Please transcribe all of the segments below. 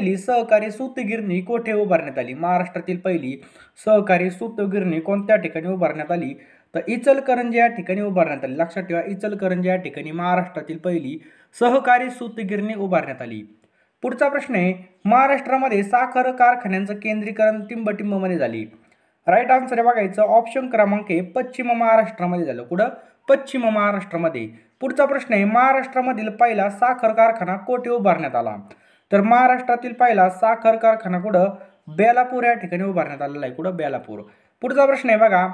पहिली सहकारी सूतगिरणी कोठे उभारण्यात आली महाराष्ट्रातील पहिली सहकारी सूतगिरणी कोणत्या ठिकाणी उभारण्यात आली तर इचलकरंजी या ठिकाणी उभारण्यात आली लक्षात ठेवा इचलकरंजी या ठिकाणी महाराष्ट्रातील पहिली सहकारी सूतगिरणी उभारण्यात आली पुढचा प्रश्न आहे महाराष्ट्रामध्ये साखर कारखान्यांचं केंद्रीकरण टिंबटिंबमध्ये झाली राईट आन्सर आहे बघायचं ऑप्शन क्रमांक आहे पश्चिम महाराष्ट्रामध्ये झालं कुठं पश्चिम महाराष्ट्रामध्ये पुढचा प्रश्न आहे महाराष्ट्रामधील पहिला साखर कारखाना कोठे उभारण्यात आला तर महाराष्ट्रातील पहिला साखर कारखाना कुठं बेलापूर या ठिकाणी उभारण्यात आलेला आहे कुठं बेलापूर पुढचा प्रश्न आहे बघा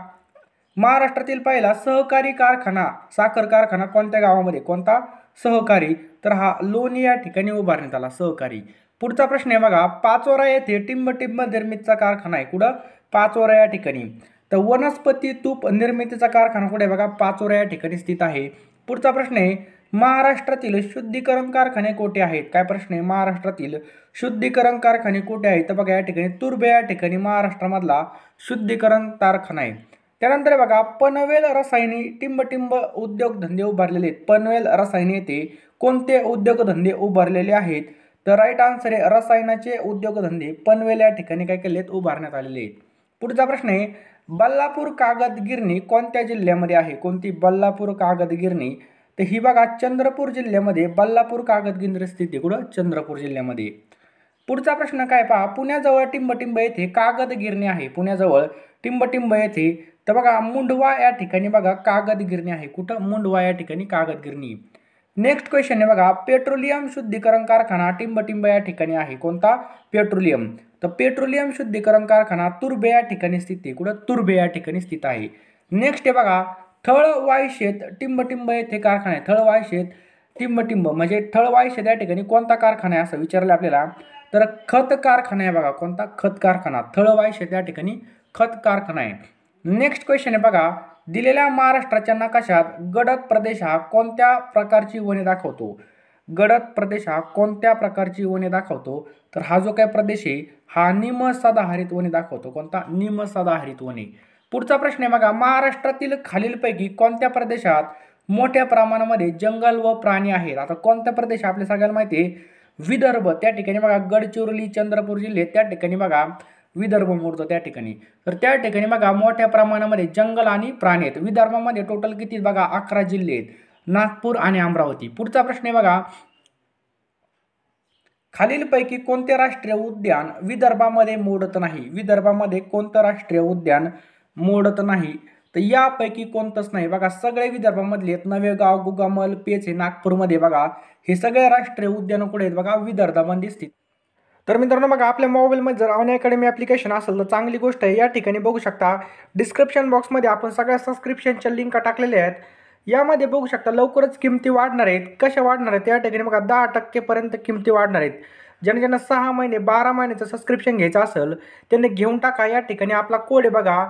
महाराष्ट्रातील पहिला सहकारी कारखाना साखर कारखाना कोणत्या गावामध्ये कोणता सहकारी तर हा लोणी या ठिकाणी उभारण्यात आला सहकारी पुढचा प्रश्न आहे बघा पाचोरा येथे टिंबटिंब निर्मितीचा कारखाना आहे कुठं पाचोरा या ठिकाणी तर वनस्पती तूप निर्मितीचा कारखाना कुठे बघा पाचोरा या ठिकाणी स्थित आहे पुढचा प्रश्न आहे महाराष्ट्रातील शुद्धीकरण कारखाने कोठे आहेत काय प्रश्न आहे महाराष्ट्रातील शुद्धीकरण कारखाने कुठे आहेत तर बघा या ठिकाणी तुर्भे या ठिकाणी महाराष्ट्रामधला शुद्धीकरण कारखाना आहे त्यानंतर बघा पनवेल रसायनी टिंबटिंब उद्योगधंदे उभारलेले आहेत पनवेल रसायनी येथे कोणते उद्योगधंदे उभारलेले आहेत तर राईट आन्सर आहे रसायनाचे उद्योगधंदे पनवेल या ठिकाणी काय केले उभारण्यात आलेले आहेत पुढचा प्रश्न आहे बल्लापूर कागद गिरणी कोणत्या जिल्ह्यामध्ये आहे कोणती बल्लापूर कागद गिरणी तर ही बघा चंद्रपूर जिल्ह्यामध्ये बल्लापूर कागदगिंद्र स्थिती कुठं चंद्रपूर जिल्ह्यामध्ये पुढचा प्रश्न काय पहा पुण्याजवळ टिंबटिंब येथे कागद गिरणी आहे पुण्याजवळ टिंबटिंब येथे तर बघा मुंडवा या ठिकाणी बघा कागद गिरणी आहे कुठं मुंडवा या ठिकाणी कागद गिरणी नेक्स्ट क्वेश्चन आहे बघा पेट्रोलियम शुद्धीकरण कारखाना टिंबटिंब या ठिकाणी आहे कोणता पेट्रोलियम तर पेट्रोलियम शुद्धीकरण कारखाना तुर्भे या ठिकाणी स्थित आहे कुठं तुर्भे या ठिकाणी स्थित आहे नेक्स्ट आहे बघा थळवाय शेत टिंबटिंब येथे कारखाना आहे थळवाय शेत टिंबटिंब म्हणजे थळवाय शेत या ठिकाणी कोणता कारखाना आहे असं विचारलं आपल्याला तर खत कारखाना आहे बघा कोणता खत कारखाना थळवाय शेत या ठिकाणी खत कारखाना आहे नेक्स्ट क्वेश्चन आहे बघा दिलेल्या महाराष्ट्राच्या नकाशात गडद प्रदेश हा कोणत्या प्रकारची वने दाखवतो गडद प्रदेश हा कोणत्या प्रकारची वने दाखवतो तर हा जो काय प्रदेश आहे हा निम सदाहरित वने दाखवतो कोणता निम सदाहरित वने पुढचा प्रश्न आहे बघा महाराष्ट्रातील खालीलपैकी कोणत्या प्रदेशात मोठ्या प्रमाणामध्ये जंगल व प्राणी आहेत आता कोणत्या प्रदेश आपल्या सगळ्यांना माहिती आहे विदर्भ त्या ठिकाणी बघा गडचिरोली चंद्रपूर जिल्ह्यात त्या ठिकाणी बघा विदर्भ मोडतो त्या ठिकाणी तर त्या ठिकाणी बघा मोठ्या प्रमाणामध्ये जंगल आणि प्राणी आहेत विदर्भामध्ये टोटल किती बघा अकरा जिल्हे आहेत नागपूर आणि अमरावती पुढचा प्रश्न आहे बघा खालीलपैकी कोणते राष्ट्रीय उद्यान विदर्भामध्ये मोडत नाही विदर्भामध्ये कोणतं राष्ट्रीय उद्यान मोडत नाही तर यापैकी कोणतंच नाही बघा सगळे विदर्भामधले आहेत नवेगाव गुगामल पेच हे नागपूरमध्ये बघा हे सगळे राष्ट्रीय उद्यानं कुठे आहेत बघा विदर्भामध्ये स्थित तर मित्रांनो बघा आपल्या मोबाईलमध्ये जर अन अकॅडमी ॲप्लिकेशन असेल तर चांगली गोष्ट आहे या ठिकाणी बघू शकता डिस्क्रिप्शन बॉक्समध्ये आपण सगळ्या सबस्क्रिप्शनच्या लिंका टाकलेल्या आहेत यामध्ये बघू शकता लवकरच किमती वाढणार आहेत कशा वाढणार आहेत या ठिकाणी बघा दहा टक्केपर्यंत किमती वाढणार आहेत ज्यांना ज्यांना सहा महिने बारा महिन्याचं सबस्क्रिप्शन घ्यायचं असेल त्यांनी घेऊन टाका या ठिकाणी आपला कोड बघा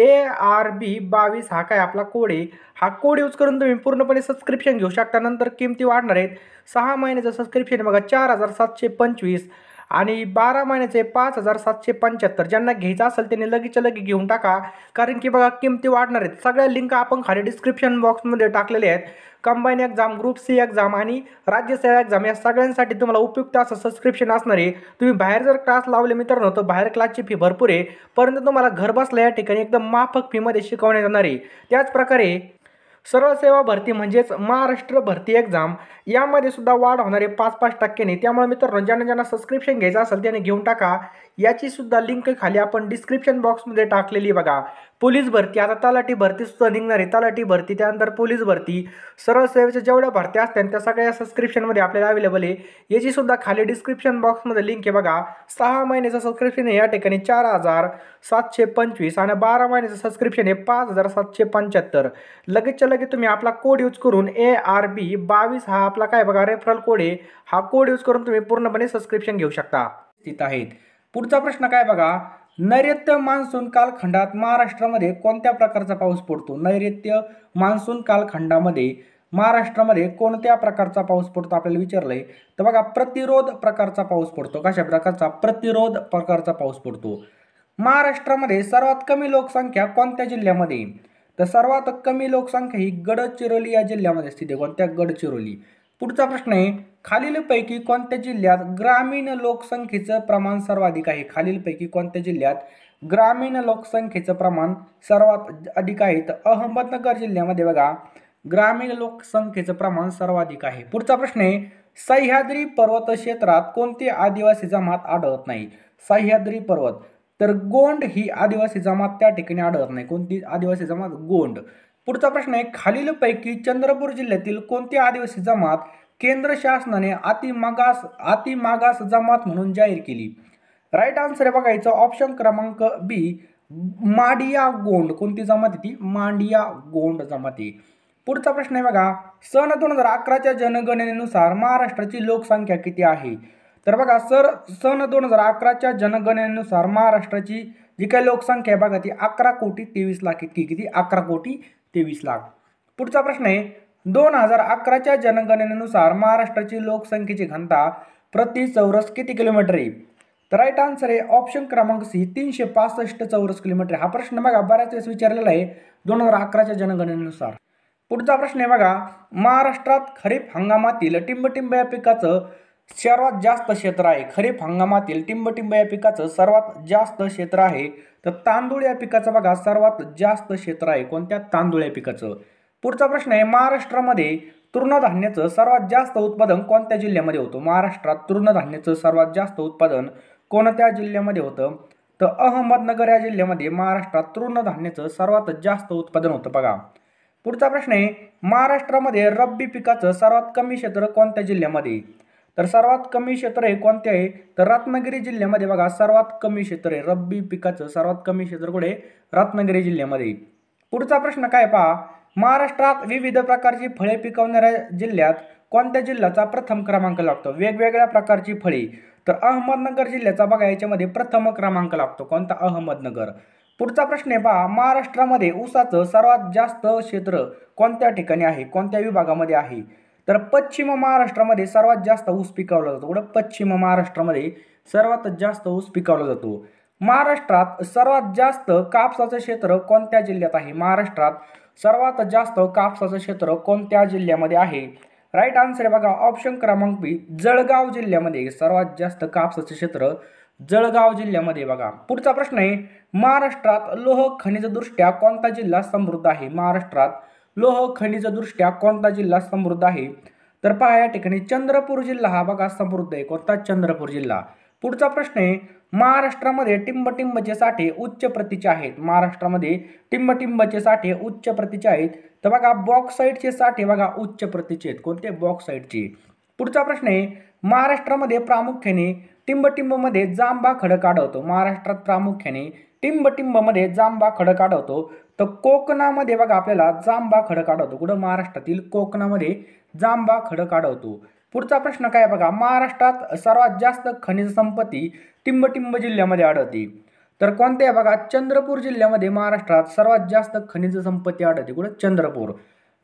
ए आर बी बावीस हा काय आपला कोड आहे हा कोड यूज करून तुम्ही पूर्णपणे सबस्क्रिप्शन घेऊ शकता नंतर किमती वाढणार आहेत सहा महिन्याचं सबस्क्रिप्शन बघा चार हजार सातशे पंचवीस आणि बारा महिन्याचे पाच हजार सातशे पंच्याहत्तर ज्यांना घ्यायचं असेल त्यांनी लगेच लगे घेऊन टाका कारण की बघा किमती वाढणार आहेत सगळ्या लिंक आपण खाली डिस्क्रिप्शन बॉक्समध्ये टाकलेले आहेत combine exam group C exam आणि सेवा एक्झाम या सगळ्यांसाठी तुम्हाला उपयुक्त असं सबस्क्रिप्शन असणार आहे तुम्ही बाहेर जर क्लास लावले मित्रांनो तर बाहेर क्लासची फी भरपूर आहे परंतु तुम्हाला घर या ठिकाणी एकदम माफक फीमध्ये शिकवण्यात येणार आहे त्याचप्रकारे सरळ सेवा भरती म्हणजेच महाराष्ट्र भरती एक्झाम यामध्ये सुद्धा वाढ होणारे पाच पाच टक्क्याने त्यामुळे मित्रांनो ज्यांना ज्यांना सबस्क्रिप्शन घ्यायचं असेल त्याने घेऊन टाका याची सुद्धा लिंक खाली आपण डिस्क्रिप्शन बॉक्समध्ये टाकलेली बघा पोलीस भरती आता तलाठी भरती सुद्धा निघणार आहे तलाठी भरती त्यानंतर पोलीस भरती सरळ सेवेच्या जेवढ्या भरत्या असतात त्या सगळ्या सबस्क्रिप्शनमध्ये आपल्याला अवेलेबल आहे याची सुद्धा खाली डिस्क्रिप्शन बॉक्समध्ये लिंक आहे बघा सहा महिन्याचं सबस्क्रिप्शन आहे या ठिकाणी चार हजार सातशे पंचवीस आणि बारा महिन्याचं सबस्क्रिप्शन आहे पाच हजार सातशे पंच्याहत्तर लगेचच्या लगेच तुम्ही आपला कोड यूज करून ए आर बी बावीस हा आपला काय बघा रेफरल कोड आहे हा कोड यूज करून तुम्ही पूर्णपणे सबस्क्रिप्शन घेऊ शकता स्थित आहेत पुढचा प्रश्न काय बघा नैऋत्य मान्सून कालखंडात महाराष्ट्रामध्ये कोणत्या प्रकारचा पाऊस पडतो नैऋत्य मान्सून कालखंडामध्ये महाराष्ट्रामध्ये कोणत्या प्रकारचा पाऊस पडतो आपल्याला विचारलंय तर बघा प्रतिरोध प्रकारचा पाऊस पडतो कशा प्रकारचा प्रतिरोध प्रकारचा पाऊस पडतो महाराष्ट्रामध्ये सर्वात कमी लोकसंख्या कोणत्या जिल्ह्यामध्ये तर सर्वात कमी लोकसंख्या ही गडचिरोली या जिल्ह्यामध्ये स्थित आहे कोणत्या गडचिरोली पुढचा प्रश्न आहे खालीलपैकी कोणत्या जिल्ह्यात ग्रामीण लोकसंख्येचं प्रमाण सर्वाधिक आहे खालीलपैकी कोणत्या जिल्ह्यात ग्रामीण लोकसंख्येचं प्रमाण सर्वात अधिक आहे तर अहमदनगर जिल्ह्यामध्ये बघा ग्रामीण लोकसंख्येचं प्रमाण सर्वाधिक आहे पुढचा प्रश्न आहे सह्याद्री पर्वत क्षेत्रात कोणती आदिवासी जमात आढळत नाही सह्याद्री पर्वत तर गोंड ही आदिवासी जमात त्या ठिकाणी आढळत नाही कोणती आदिवासी जमात गोंड पुढचा प्रश्न आहे खालीलपैकी चंद्रपूर जिल्ह्यातील कोणती आदिवासी जमात केंद्र शासनाने अतिमागास अतिमागास जमात म्हणून जाहीर केली राईट आन्सर आहे बघायचं ऑप्शन क्रमांक बी माडिया गोंड कोणती जमात ती मांडिया गोंड जमाती पुढचा प्रश्न आहे बघा सन दोन हजार अकराच्या जनगणनेनुसार महाराष्ट्राची लोकसंख्या किती आहे तर बघा सर सन दोन हजार अकराच्या जनगणनेनुसार महाराष्ट्राची जी काही लोकसंख्या आहे बघा ती अकरा कोटी तेवीस लाख इतकी किती अकरा कोटी तेवीस लाख पुढचा प्रश्न आहे दोन हजार अकराच्या जनगणनेनुसार महाराष्ट्राची लोकसंख्येची घनता प्रति चौरस किती किलोमीटर आहे तर राईट आन्सर आहे ऑप्शन क्रमांक सी तीनशे पासष्ट चौरस किलोमीटर हा प्रश्न बघा बऱ्याच वेळेस विचारलेला आहे दोन हजार अकराच्या जनगणनेनुसार पुढचा प्रश्न आहे बघा महाराष्ट्रात खरीप हंगामातील टिंबटिंब या पिकाचं सर्वात जास्त क्षेत्र आहे खरीप हंगामातील टिंबटिंब या पिकाचं सर्वात जास्त क्षेत्र आहे तर तांदूळ या पिकाचं बघा सर्वात जास्त क्षेत्र आहे कोणत्या तांदूळ या पिकाचं पुढचा प्रश्न आहे महाराष्ट्रामध्ये तृणधान्याचं सर्वात जास्त उत्पादन कोणत्या जिल्ह्यामध्ये होतं महाराष्ट्रात तृणधान्याचं सर्वात जास्त उत्पादन कोणत्या जिल्ह्यामध्ये होतं तर अहमदनगर या जिल्ह्यामध्ये महाराष्ट्रात तृणधान्याचं सर्वात जास्त उत्पादन होतं बघा पुढचा प्रश्न आहे महाराष्ट्रामध्ये रब्बी पिकाचं सर्वात कमी क्षेत्र कोणत्या जिल्ह्यामध्ये तर सर्वात कमी क्षेत्र हे कोणते आहे तर रत्नागिरी जिल्ह्यामध्ये बघा सर्वात कमी क्षेत्र आहे रब्बी पिकाचं सर्वात कमी क्षेत्र कुठे रत्नागिरी जिल्ह्यामध्ये पुढचा प्रश्न काय पहा महाराष्ट्रात विविध प्रकारची फळे पिकवणाऱ्या जिल्ह्यात कोणत्या जिल्ह्याचा प्रथम क्रमांक लागतो वेगवेगळ्या प्रकारची फळे तर अहमदनगर जिल्ह्याचा बघा याच्यामध्ये प्रथम क्रमांक लागतो कोणता अहमदनगर पुढचा प्रश्न आहे पहा महाराष्ट्रामध्ये ऊसाचं सर्वात जास्त क्षेत्र कोणत्या ठिकाणी आहे कोणत्या विभागामध्ये आहे तर पश्चिम महाराष्ट्रामध्ये सर्वात जास्त ऊस पिकवला जातो कुठं पश्चिम महाराष्ट्रामध्ये सर्वात जास्त ऊस पिकवला जातो महाराष्ट्रात सर्वात जास्त कापसाचं क्षेत्र कोणत्या जिल्ह्यात आहे महाराष्ट्रात सर्वात जास्त कापसाचं क्षेत्र कोणत्या जिल्ह्यामध्ये आहे राईट आन्सर आहे बघा ऑप्शन क्रमांक बी जळगाव जिल्ह्यामध्ये सर्वात जास्त कापसाचं क्षेत्र जळगाव जिल्ह्यामध्ये बघा पुढचा प्रश्न आहे महाराष्ट्रात लोह खनिजदृष्ट्या कोणता जिल्हा समृद्ध आहे महाराष्ट्रात लोह खनिजदृष्ट्या कोणता जिल्हा समृद्ध आहे तर पहा या ठिकाणी चंद्रपूर जिल्हा हा बघा समृद्ध आहे कोणता चंद्रपूर जिल्हा पुढचा प्रश्न आहे महाराष्ट्रामध्ये टिंबटिंबचे साठे उच्च प्रतीचे आहेत महाराष्ट्रामध्ये टिंबटिंबचे साठे उच्च प्रतीचे आहेत तर बघा बॉक्साईडचे साठे बघा उच्च प्रतीचे आहेत कोणते बॉक्साईडचे पुढचा प्रश्न आहे महाराष्ट्रामध्ये प्रामुख्याने टिंबटिंबमध्ये जांबा खडक आढळतो महाराष्ट्रात प्रामुख्याने टिंबटिंबमध्ये जांबा खडक आढळतो तर कोकणामध्ये बघा आपल्याला जांबा खडक आढळतो कुठं महाराष्ट्रातील कोकणामध्ये जांबा खडक आढळतो पुढचा प्रश्न काय बघा महाराष्ट्रात सर्वात जास्त खनिज संपत्ती टिंबटिंब जिल्ह्यामध्ये आढळते तर कोणत्या बघा चंद्रपूर जिल्ह्यामध्ये महाराष्ट्रात सर्वात जास्त खनिज संपत्ती आढळते कुठं चंद्रपूर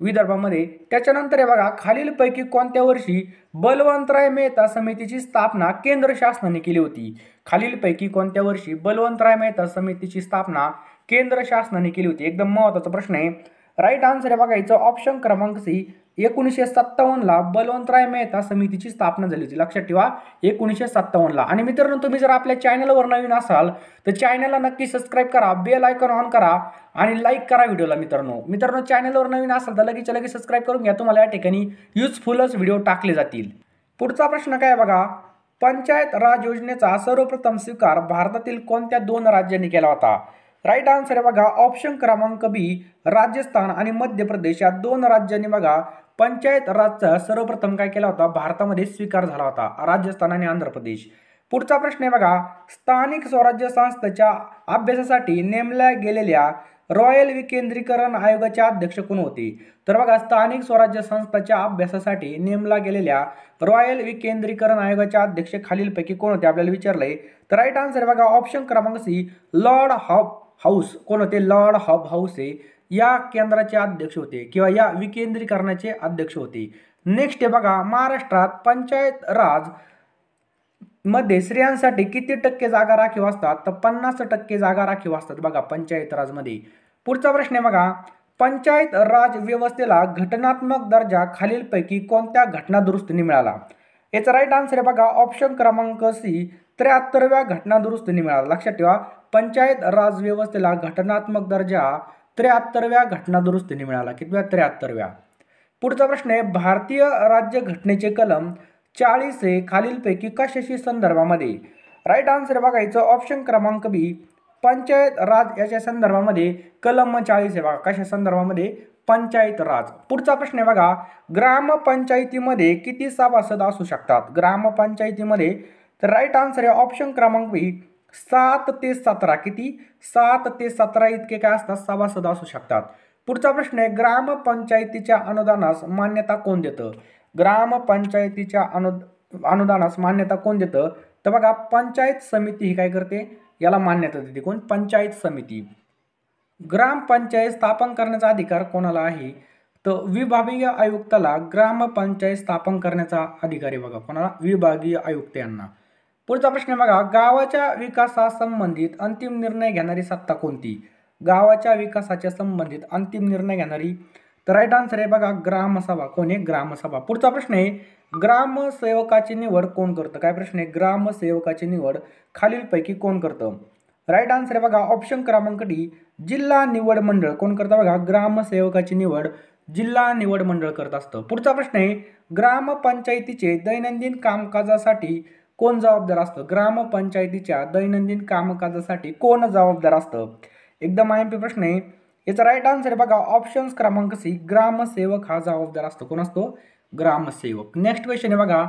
विदर्भामध्ये त्याच्यानंतर हे बघा खालीलपैकी कोणत्या वर्षी बलवंतराय मेहता समितीची स्थापना केंद्र शासनाने केली होती खालीलपैकी कोणत्या वर्षी बलवंतराय मेहता समितीची स्थापना केंद्र शासनाने केली होती एकदम महत्त्वाचा प्रश्न आहे राईट आन्सर आहे बघा याचं ऑप्शन क्रमांक सी एकोणीसशे सत्तावन्नला बलवंतराय मेहता समितीची स्थापना झाली होती लक्षात ठेवा एकोणीसशे सत्तावन्नला आणि मित्रांनो तुम्ही जर आपल्या चॅनलवर नवीन असाल तर चॅनलला नक्की सबस्क्राईब करा बेल आयकॉन ऑन करा आणि लाईक करा व्हिडिओला मित्रांनो मित्रांनो चॅनलवर नवीन असाल तर लगेच लगेच सबस्क्राईब करून घ्या तुम्हाला या ठिकाणी युजफुलच व्हिडिओ टाकले जातील पुढचा प्रश्न काय बघा पंचायत राज योजनेचा सर्वप्रथम स्वीकार भारतातील कोणत्या दोन राज्यांनी केला होता राईट आन्सर आहे बघा ऑप्शन क्रमांक बी राजस्थान आणि मध्य प्रदेश या दोन राज्यांनी बघा पंचायत राजचा सर्वप्रथम काय केला होता भारतामध्ये स्वीकार झाला होता राजस्थान आणि आंध्र प्रदेश पुढचा प्रश्न आहे बघा स्थानिक स्वराज्य संस्थेच्या अभ्यासासाठी नेमल्या गेलेल्या रॉयल विकेंद्रीकरण आयोगाचे अध्यक्ष कोण होते तर बघा स्थानिक स्वराज्य संस्थाच्या अभ्यासासाठी नेमला गेलेल्या रॉयल विकेंद्रीकरण आयोगाच्या अध्यक्ष खालीलपैकी कोण होते आपल्याला विचारले तर राईट आन्सर बघा ऑप्शन क्रमांक सी लॉर्ड हॉप हाऊस कोण होते लॉर्ड हब हाऊस हे या केंद्राचे अध्यक्ष होते किंवा या विकेंद्रीकरणाचे अध्यक्ष होते नेक्स्ट आहे बघा महाराष्ट्रात पंचायत राज मध्ये स्त्रियांसाठी किती टक्के जागा राखीव असतात तर पन्नास टक्के जागा राखीव असतात बघा पंचायत राजमध्ये पुढचा प्रश्न आहे बघा पंचायत राज व्यवस्थेला घटनात्मक दर्जा खालीलपैकी कोणत्या घटनादुरुस्तीने मिळाला याचा राईट आन्सर आहे बघा ऑप्शन क्रमांक सी त्र्याहत्तरव्या घटनादुरुस्तीने मिळाला लक्षात ठेवा पंचायत राज व्यवस्थेला घटनात्मक दर्जा त्र्याहत्तरव्या घटनादुरुस्तीने मिळाला कितव्या त्र्याहत्तरव्या पुढचा प्रश्न आहे भारतीय राज्य घटनेचे कलम चाळीस हे खालीलपैकी कशाशी संदर्भामध्ये राईट आन्सर बघायचं ऑप्शन क्रमांक बी पंचायत राज याच्या संदर्भामध्ये कलम चाळीस आहे बघा कशा संदर्भामध्ये पंचायत राज पुढचा प्रश्न आहे बघा ग्रामपंचायतीमध्ये किती सभासद असू शकतात ग्रामपंचायतीमध्ये तर राईट आन्सर आहे ऑप्शन क्रमांक बी सात ते सतरा किती सात ते सतरा इतके काय असतात सभासद असू शकतात पुढचा प्रश्न आहे ग्रामपंचायतीच्या अनुदानास मान्यता कोण देतं ग्रामपंचायतीच्या अनु अनुदानास मान्यता कोण देतं तर बघा पंचायत समिती ही काय करते याला मान्यता देते कोण पंचायत समिती ग्रामपंचायत स्थापन करण्याचा अधिकार कोणाला आहे तर विभागीय आयुक्ताला ग्रामपंचायत स्थापन करण्याचा अधिकार आहे बघा कोणाला विभागीय आयुक्त यांना पुढचा प्रश्न बघा गावाच्या विकासासंबंधित अंतिम निर्णय घेणारी सत्ता कोणती गावाच्या विकासाच्या संबंधित अंतिम निर्णय घेणारी तर राईट आन्सर आहे बघा ग्रामसभा कोण आहे ग्रामसभा पुढचा प्रश्न आहे ग्रामसेवकाची निवड कोण करतं काय प्रश्न आहे ग्रामसेवकाची निवड खालीलपैकी कोण करतं राईट आन्सर आहे बघा ऑप्शन क्रमांक डी जिल्हा निवड मंडळ कोण करतं बघा ग्रामसेवकाची निवड जिल्हा निवड मंडळ करत असतं पुढचा प्रश्न आहे ग्रामपंचायतीचे दैनंदिन कामकाजासाठी कोण जबाबदार असतं ग्रामपंचायतीच्या दैनंदिन कामकाजासाठी कोण जबाबदार असतं एकदम पी प्रश्न आहे याचा राईट आन्सर आहे बघा ऑप्शन्स क्रमांक सी ग्रामसेवक हा जबाबदार असतो कोण असतो ग्रामसेवक नेक्स्ट क्वेश्चन आहे बघा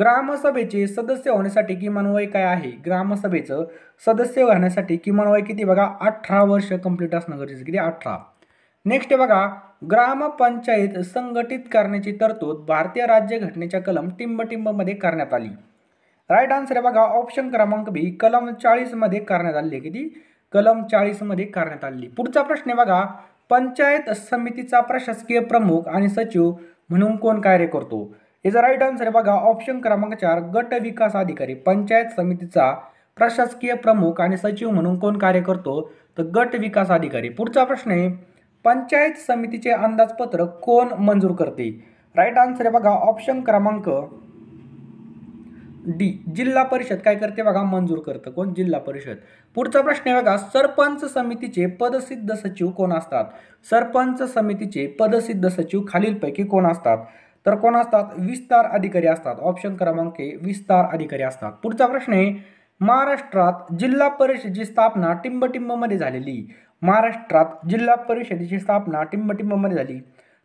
ग्रामसभेचे सदस्य होण्यासाठी किमान वय काय आहे ग्रामसभेचं सदस्य होण्यासाठी किमान वय किती बघा अठरा वर्ष कंप्लीट असणं गरजेचं किती अठरा नेक्स्ट आहे बघा ग्रामपंचायत संघटित करण्याची तरतूद भारतीय राज्यघटनेच्या कलम टिंबटिंबमध्ये करण्यात आली राईट आन्सर आहे बघा ऑप्शन क्रमांक बी कलम चाळीसमध्ये करण्यात आले किती कलम चाळीसमध्ये करण्यात आली पुढचा प्रश्न आहे बघा पंचायत समितीचा प्रशासकीय प्रमुख आणि सचिव म्हणून कोण कार्य करतो याचा राईट आन्सर आहे बघा ऑप्शन क्रमांक चार गट विकास अधिकारी पंचायत समितीचा प्रशासकीय प्रमुख आणि सचिव म्हणून कोण कार्य करतो तर गट विकास अधिकारी पुढचा प्रश्न आहे पंचायत समितीचे अंदाजपत्रक कोण मंजूर करते राईट आन्सर आहे बघा ऑप्शन क्रमांक डी जिल्हा परिषद काय करते बघा मंजूर करतं कोण जिल्हा परिषद पुढचा प्रश्न आहे बघा सरपंच समितीचे पदसिद्ध सचिव कोण असतात सरपंच समितीचे पदसिद्ध सचिव खालीलपैकी कोण असतात तर कोण असतात विस्तार अधिकारी असतात ऑप्शन क्रमांक विस्तार अधिकारी असतात पुढचा प्रश्न आहे महाराष्ट्रात जिल्हा परिषदेची स्थापना टिंबटिंबमध्ये झालेली महाराष्ट्रात जिल्हा परिषदेची स्थापना टिंबटिंबमध्ये झाली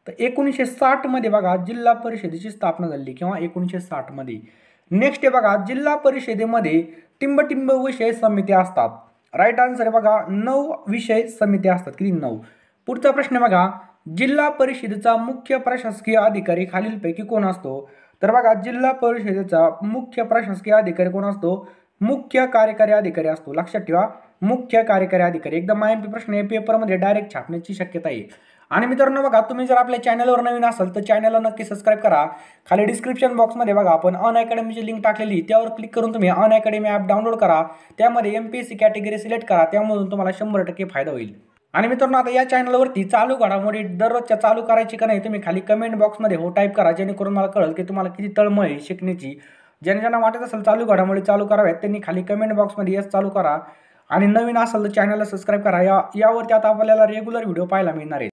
तर एकोणीसशे साठमध्ये बघा जिल्हा परिषदेची स्थापना झाली किंवा एकोणीसशे साठमध्ये नेक्स्ट बघा जिल्हा परिषदेमध्ये टिंबटिंब विषय समित्या असतात राईट आन्सर बघा नऊ विषय समित्या असतात किती नऊ पुढचा प्रश्न बघा जिल्हा परिषदेचा मुख्य प्रशासकीय अधिकारी खालीलपैकी कोण असतो तर बघा जिल्हा परिषदेचा मुख्य प्रशासकीय अधिकारी कोण असतो मुख्य कार्यकारी अधिकारी असतो लक्षात ठेवा मुख्य कार्यकारी अधिकारी एकदम आय एम पी प्रश्न आहे पेपरमध्ये डायरेक्ट छापण्याची शक्यता आहे आणि मित्रांनो बघा तुम्ही जर आपल्या चॅनलवर नवीन असाल तर चॅनलला नक्की सबस्क्राईब करा खाली डिस्क्रिप्शन बॉक्समध्ये बघा आपण अन अकॅडमीची लिंक टाकलेली त्यावर क्लिक करून तुम्ही अन अकॅडमी ॲप डाउनलोड करा त्यामध्ये M P C category select करा त्यामधून तुम्हाला शंभर टक्के फायदा होईल आणि मित्रांनो आता या चॅनलवरती चालू घडामोडी दररोजच्या चालू करायची का नाही तुम्ही खाली कमेंट बॉक्समध्ये हो टाईप करा जेणेकरून मला कळेल की तुम्हाला किती तळमळ आहे शिकण्याची ज्यांना ज्यांना वाटत असेल चालू घडामोडी चालू कराव्यात त्यांनी खाली कमेंट बॉक्समध्ये यस चालू करा आणि नवीन असेल तर चॅनलला सबस्क्राईब करा या यावरती आता आपल्याला रेग्युलर व्हिडिओ पाहायला मिळणार आहेत